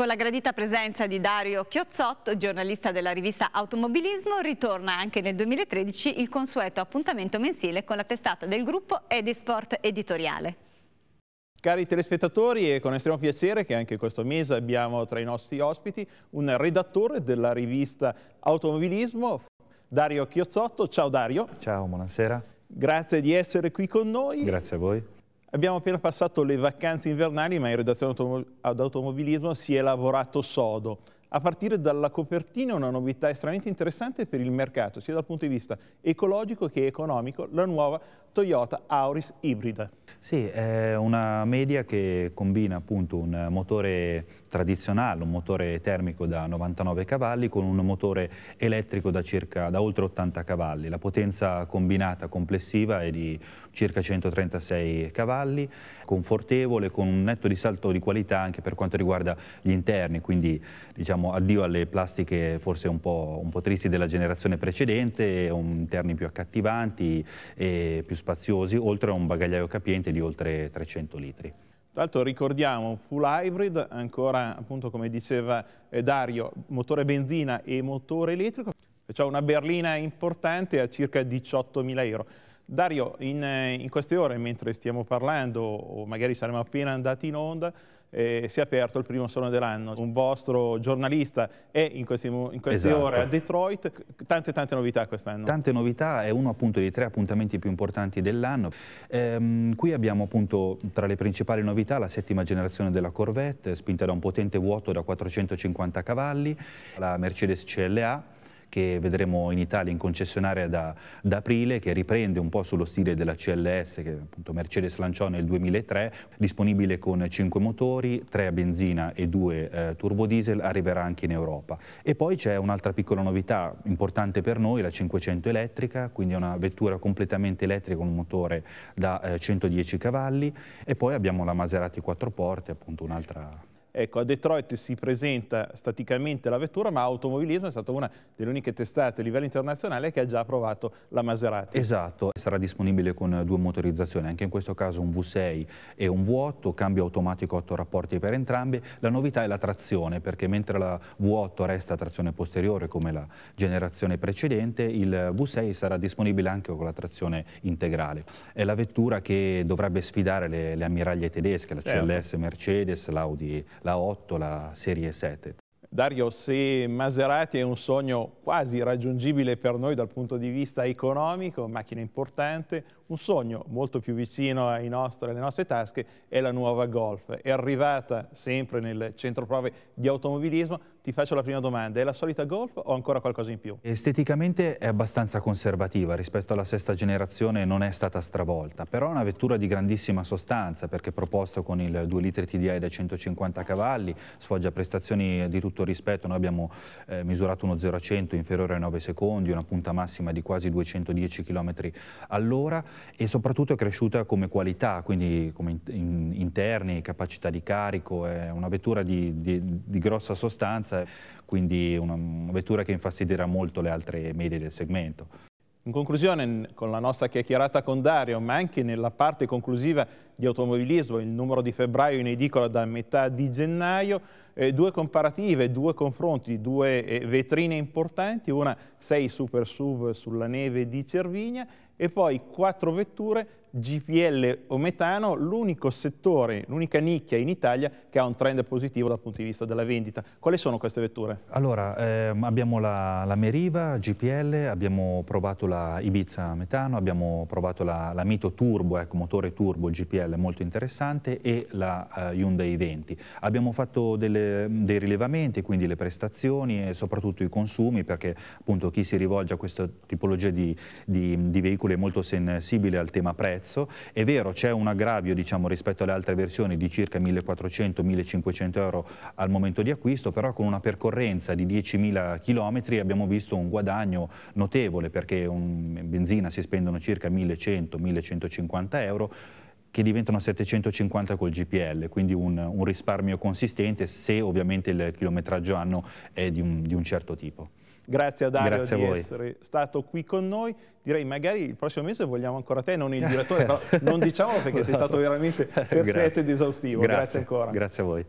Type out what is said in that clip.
Con la gradita presenza di Dario Chiozzotto, giornalista della rivista Automobilismo, ritorna anche nel 2013 il consueto appuntamento mensile con la testata del gruppo Edisport Editoriale. Cari telespettatori, è con estremo piacere che anche questo mese abbiamo tra i nostri ospiti un redattore della rivista Automobilismo, Dario Chiozzotto. Ciao Dario. Ciao, buonasera. Grazie di essere qui con noi. Grazie a voi. Abbiamo appena passato le vacanze invernali, ma in redazione ad automobilismo si è lavorato sodo a partire dalla copertina una novità estremamente interessante per il mercato, sia dal punto di vista ecologico che economico, la nuova Toyota Auris ibrida. Sì, è una media che combina appunto un motore tradizionale, un motore termico da 99 cavalli con un motore elettrico da, circa, da oltre 80 cavalli. La potenza combinata complessiva è di circa 136 cavalli, confortevole, con un netto di salto di qualità anche per quanto riguarda gli interni, quindi diciamo diciamo addio alle plastiche forse un po', un po tristi della generazione precedente, interni più accattivanti e più spaziosi, oltre a un bagagliaio capiente di oltre 300 litri. Tra l'altro ricordiamo full hybrid, ancora appunto come diceva eh, Dario, motore benzina e motore elettrico, c'è una berlina importante a circa 18.000 euro. Dario, in, eh, in, queste ore, mentre stiamo parlando, o magari saremo appena andati in onda, eh, si è aperto il primo salone dell'anno. Un vostro giornalista è in, questi, in queste, esatto. ore a Detroit. Tante, tante novità quest'anno. Tante novità, è uno appunto dei tre appuntamenti più importanti dell'anno. Ehm, qui abbiamo appunto tra le principali novità la settima generazione della Corvette, spinta da un potente vuoto da 450 cavalli, la Mercedes CLA, che vedremo in Italia in concessionaria da, da aprile, che riprende un po' sullo stile della CLS che appunto Mercedes lanciò nel 2003, disponibile con 5 motori, 3 a benzina e 2 eh, turbodiesel, arriverà anche in Europa. E poi c'è un'altra piccola novità importante per noi, la 500 elettrica, quindi è una vettura completamente elettrica con un motore da eh, 110 cavalli e poi abbiamo la Maserati 4 porte, appunto un'altra Ecco, a Detroit si presenta staticamente la vettura, ma Automobilismo è stata una delle uniche testate a livello internazionale che ha già approvato la Maserati. Esatto, sarà disponibile con due motorizzazioni, anche in questo caso un V6 e un V8, cambio automatico 8 rapporti per entrambi. La novità è la trazione, perché mentre la V8 resta trazione posteriore come la generazione precedente, il V6 sarà disponibile anche con la trazione integrale. È la vettura che dovrebbe sfidare le, le ammiraglie tedesche, la CLS certo. Mercedes, l'Audi la 8, la serie 7. Dario, se Maserati è un sogno quasi raggiungibile per noi dal punto di vista economico, macchina importante, un sogno molto più vicino ai nostri, alle nostre tasche è la nuova Golf. È arrivata sempre nel centro prove di automobilismo, ti faccio la prima domanda, è la solita Golf o ancora qualcosa in più? Esteticamente è abbastanza conservativa rispetto alla sesta generazione, non è stata stravolta, però è una vettura di grandissima sostanza perché proposta con il 2 litri TDI da 150 cavalli, sfoggia prestazioni di tutto rispetto, noi abbiamo eh, misurato uno 0 a 100 inferiore ai 9 secondi, una punta massima di quasi 210 km all'ora e soprattutto è cresciuta come qualità, quindi come in, in, interni, capacità di carico, è una vettura di, di, di grossa sostanza distanza, quindi una, una vettura che infastidirà molto le altre medie del segmento. In conclusione, con la nostra chiacchierata con Dario, ma anche nella parte conclusiva di automobilismo, il numero di febbraio in edicola da metà di gennaio, eh, due comparative, due confronti, due eh, vetrine importanti, una 6 Super SUV sulla neve di Cervigna e poi quattro vetture GPL o metano, l'unico settore, l'unica nicchia in Italia che ha un trend positivo dal punto di vista della vendita. Quali sono queste vetture? Allora, ehm, abbiamo la, la, Meriva GPL, abbiamo provato la Ibiza metano, abbiamo provato la, la Mito Turbo, ecco, motore turbo GPL SL molto interessante e la eh, Hyundai 20. Abbiamo fatto delle, dei rilevamenti, quindi le prestazioni e soprattutto i consumi perché appunto chi si rivolge a questa tipologia di, di, di veicoli è molto sensibile al tema prezzo. È vero, c'è un aggravio diciamo, rispetto alle altre versioni di circa 1400-1500 euro al momento di acquisto, però con una percorrenza di 10.000 km abbiamo visto un guadagno notevole perché in benzina si spendono circa 1100-1150 euro che diventano 750 col GPL, quindi un, un risparmio consistente se ovviamente il chilometraggio anno è di un, di un certo tipo. Grazie a Dario Grazie di voi. essere stato qui con noi. Direi magari il prossimo mese vogliamo ancora te, non il direttore, però non diciamolo perché sei stato veramente perfetto ed esaustivo. Grazie. Grazie ancora. Grazie a voi.